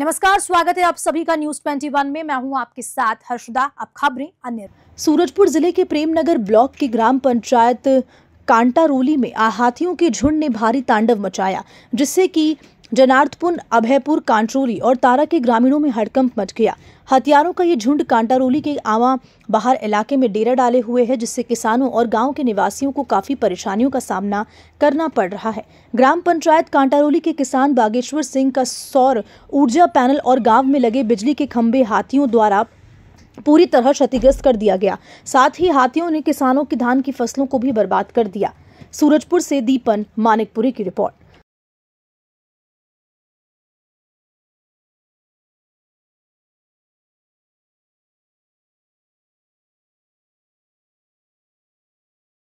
नमस्कार स्वागत है आप सभी का न्यूज 21 में मैं हूं आपके साथ हर्षदा अब खबरें अन्य सूरजपुर जिले के प्रेमनगर ब्लॉक के ग्राम पंचायत कांटारोली में हाथियों के झुंड ने भारी तांडव मचाया जिससे कि जनार्थपुर अभयपुर कांटरोली और तारा के ग्रामीणों में हड़कंप मच गया हथियारों का ये झुंड कांटारोली के आवा बाहर इलाके में डेरा डाले हुए है जिससे किसानों और गांव के निवासियों को काफी परेशानियों का सामना करना पड़ रहा है ग्राम पंचायत कांटारोली के किसान बागेश्वर सिंह का सौर ऊर्जा पैनल और गाँव में लगे बिजली के खम्भे हाथियों द्वारा पूरी तरह क्षतिग्रस्त कर दिया गया साथ ही हाथियों ने किसानों की धान की फसलों को भी बर्बाद कर दिया सूरजपुर से दीपन मानिकपुरी की रिपोर्ट